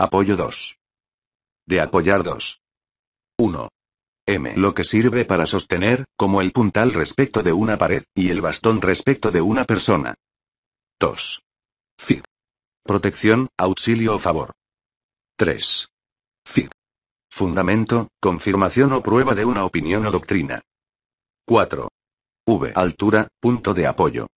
Apoyo 2. De apoyar 2. 1. M. Lo que sirve para sostener, como el puntal respecto de una pared, y el bastón respecto de una persona. 2. Fig. Protección, auxilio o favor. 3. Fig. Fundamento, confirmación o prueba de una opinión o doctrina. 4. V. Altura, punto de apoyo.